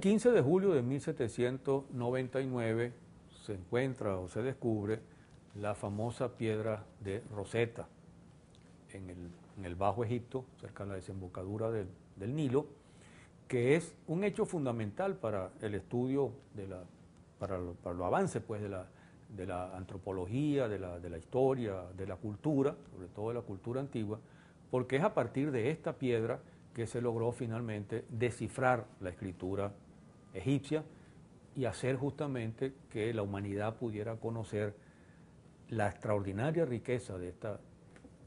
15 de julio de 1799 se encuentra o se descubre la famosa piedra de Rosetta en el, Bajo Egipto, cerca de la desembocadura del, Nilo, que es un hecho fundamental para el estudio, de la, para, lo, para los avances pues, de, la, de la antropología, de la, de la historia, de la cultura, sobre todo de la cultura antigua, porque es a partir de esta piedra que se logró finalmente descifrar la escritura egipcia y hacer justamente que la humanidad pudiera conocer la extraordinaria riqueza de esta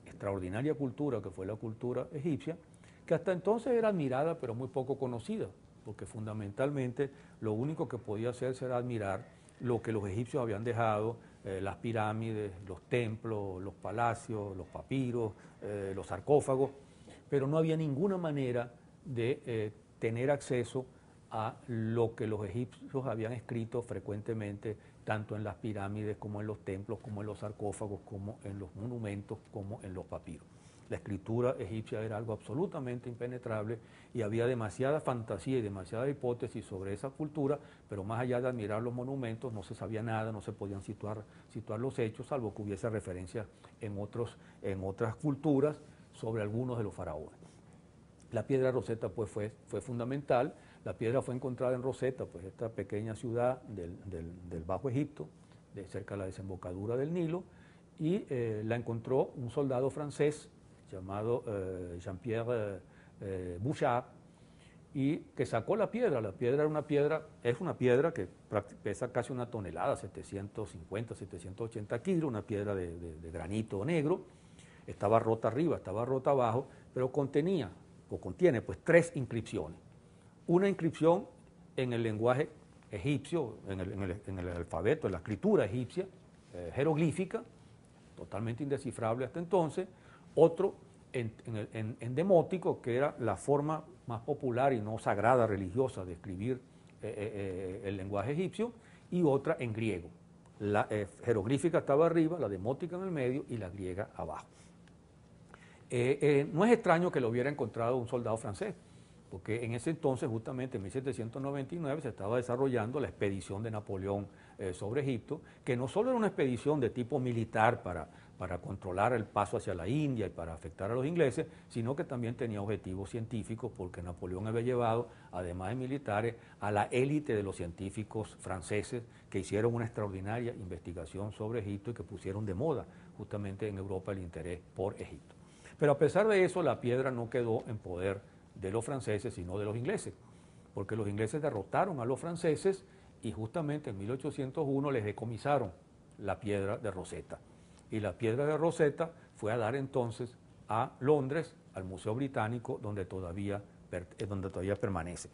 extraordinaria cultura que fue la cultura egipcia, que hasta entonces era admirada pero muy poco conocida, porque fundamentalmente lo único que podía hacer era admirar lo que los egipcios habían dejado, eh, las pirámides, los templos, los palacios, los papiros, eh, los sarcófagos, pero no había ninguna manera de eh, tener acceso a lo que los egipcios habían escrito frecuentemente, tanto en las pirámides como en los templos, como en los sarcófagos, como en los monumentos, como en los papiros. La escritura egipcia era algo absolutamente impenetrable y había demasiada fantasía y demasiada hipótesis sobre esa cultura, pero más allá de admirar los monumentos no se sabía nada, no se podían situar, situar los hechos, salvo que hubiese referencia en, otros, en otras culturas sobre algunos de los faraones. La piedra roseta pues, fue, fue fundamental la piedra fue encontrada en Rosetta, pues esta pequeña ciudad del, Bajo Egipto, de cerca de la desembocadura del Nilo, y eh, la encontró un soldado francés llamado eh, Jean-Pierre eh, Bouchard, y que sacó la piedra. La piedra era una piedra, es una piedra que pesa casi una tonelada, 750, 780 kilos, una piedra de granito negro. Estaba rota arriba, estaba rota abajo, pero contenía o contiene pues tres inscripciones una inscripción en el lenguaje egipcio, en el, alfabeto, en la escritura egipcia, eh, jeroglífica, totalmente indescifrable hasta entonces, otro en, demótico, que era la forma más popular y no sagrada religiosa de escribir eh, eh, el lenguaje egipcio, y otra en griego. La jeroglífica estaba arriba, la demótica en el medio y la griega abajo. no es extraño que lo hubiera encontrado un soldado francés, porque en ese entonces, justamente en 1799, se estaba desarrollando la expedición de Napoleón eh, sobre Egipto, que no solo era una expedición de tipo militar para, para controlar el paso hacia la India y para afectar a los ingleses, sino que también tenía objetivos científicos, porque Napoleón había llevado, además de militares, a la élite de los científicos franceses que hicieron una extraordinaria investigación sobre Egipto y que pusieron de moda justamente en Europa el interés por Egipto. Pero a pesar de eso, la piedra no quedó en poder de los franceses, sino de los ingleses, porque los ingleses derrotaron a los franceses y justamente en 1801 les decomisaron la piedra de Rosetta. Y la piedra de Rosetta fue a dar entonces a Londres, al Museo Británico, donde todavía, eh, donde todavía permanece.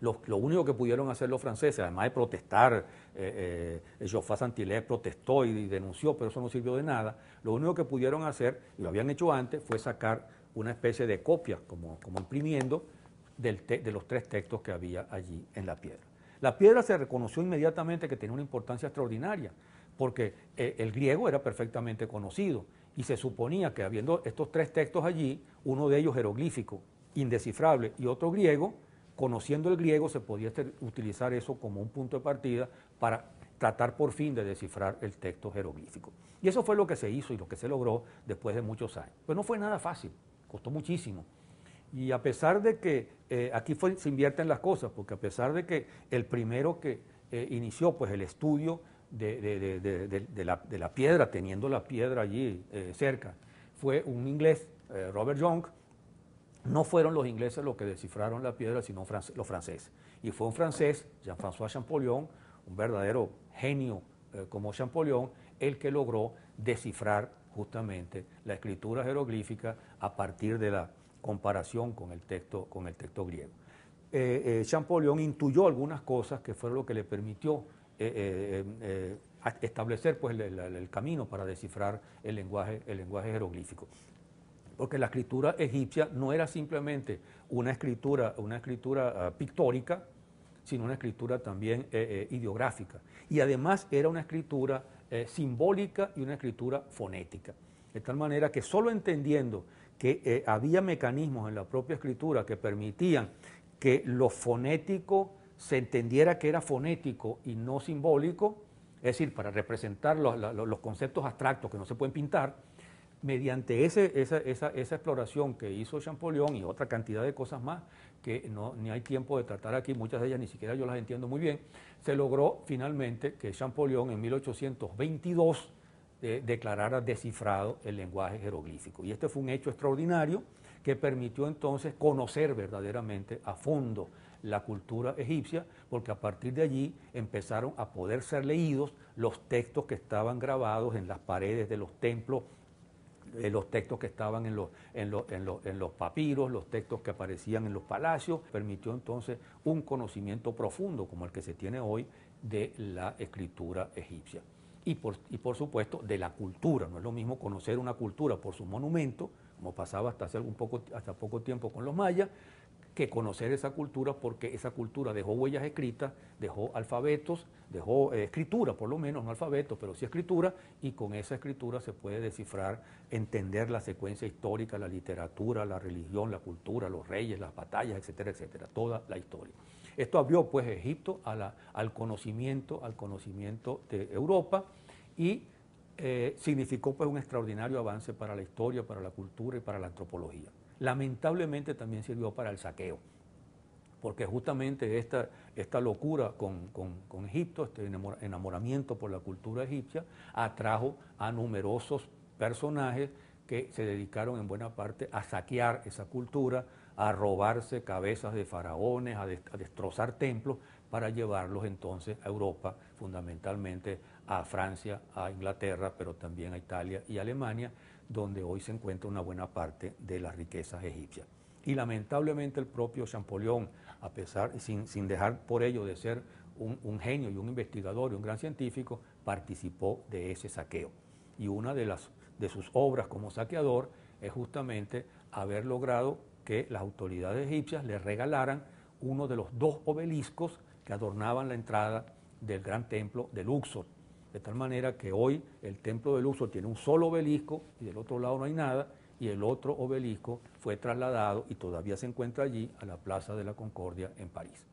Lo, único que pudieron hacer los franceses, además de protestar, eh, eh, Geoffroy protestó y, y denunció, pero eso no sirvió de nada, lo único que pudieron hacer, y lo habían hecho antes, fue sacar una especie de copia, como, imprimiendo, de los tres textos que había allí en la piedra. La piedra se reconoció inmediatamente que tenía una importancia extraordinaria, porque eh, el griego era perfectamente conocido y se suponía que habiendo estos tres textos allí, uno de ellos jeroglífico, indescifrable, y otro griego, conociendo el griego se podía este, utilizar eso como un punto de partida para tratar por fin de descifrar el texto jeroglífico. Y eso fue lo que se hizo y lo que se logró después de muchos años. Pero pues no fue nada fácil, costó muchísimo. Y a pesar de que eh, aquí se invierten las cosas, porque a pesar de que el primero que eh, inició pues, el estudio de, la, piedra, teniendo la piedra allí eh, cerca, fue un inglés, Robert Young, no fueron los ingleses los que descifraron la piedra, sino los franceses. Y fue un francés, Jean-François Champollion, un verdadero genio como Champollion, el que logró descifrar justamente la escritura jeroglífica a partir de la comparación con el texto, con el texto griego. Eh, eh Champollion intuyó algunas cosas que fueron lo que le permitió eh, eh, establecer pues, el, camino para descifrar el lenguaje, el lenguaje jeroglífico. Porque la escritura egipcia no era simplemente una escritura, una escritura ah, pictórica, sino una escritura también ideográfica. Y además era una escritura eh, simbólica y una escritura fonética. De tal manera que solo entendiendo que eh, había mecanismos en la propia escritura que permitían que lo fonético se entendiera que era fonético y no simbólico, es decir, para representar los conceptos abstractos que no se pueden pintar, mediante esa, exploración que hizo Champollion y otra cantidad de cosas más que no ni hay tiempo de tratar aquí, muchas de ellas ni siquiera yo las entiendo muy bien, se logró finalmente que Champollion en 1822 eh, declarara descifrado el lenguaje jeroglífico. Y este fue un hecho extraordinario que permitió entonces conocer verdaderamente a fondo la cultura egipcia, porque a partir de allí empezaron a poder ser leídos los textos que estaban grabados en las paredes de los templos eh, los textos que estaban en los, papiros, los textos que aparecían en los palacios, permitió entonces un conocimiento profundo como el que se tiene hoy de la escritura egipcia. Y por, y por supuesto de la cultura, no es lo mismo conocer una cultura por su monumento, como pasaba hasta hace algún poco, hasta poco tiempo con los mayas, que conocer esa cultura porque esa cultura dejó huellas escritas, dejó alfabetos, dejó eh, escritura, por lo menos, no alfabetos, pero sí escritura, y con esa escritura se puede descifrar, entender la secuencia histórica, la literatura, la religión, la cultura, los reyes, las batallas, etcétera, etcétera, toda la historia. Esto abrió pues Egipto al conocimiento, al conocimiento de Europa y eh, significó pues un extraordinario avance para la historia, para la cultura y para la antropología lamentablemente también sirvió para el saqueo, porque justamente esta, esta locura con, Egipto, este enamoramiento por la cultura egipcia, atrajo a numerosos personajes que se dedicaron en buena parte a saquear esa cultura, a robarse cabezas de faraones, a, a, destrozar templos para llevarlos entonces a Europa, fundamentalmente a Francia, a Inglaterra, pero también a Italia y Alemania, donde hoy se encuentra una buena parte de las riquezas egipcias. Y lamentablemente el propio Champollion, a pesar, sin, dejar por ello de ser un, genio y un investigador y un gran científico, participó de ese saqueo. Y una de, las, de sus obras como saqueador es justamente haber logrado que las autoridades egipcias le regalaran uno de los dos obeliscos que adornaban la entrada del gran templo de Luxor de tal manera que hoy el templo del uso tiene un solo obelisco y del otro lado no hay nada, y el otro obelisco fue trasladado y todavía se encuentra allí a la Plaza de la Concordia en París.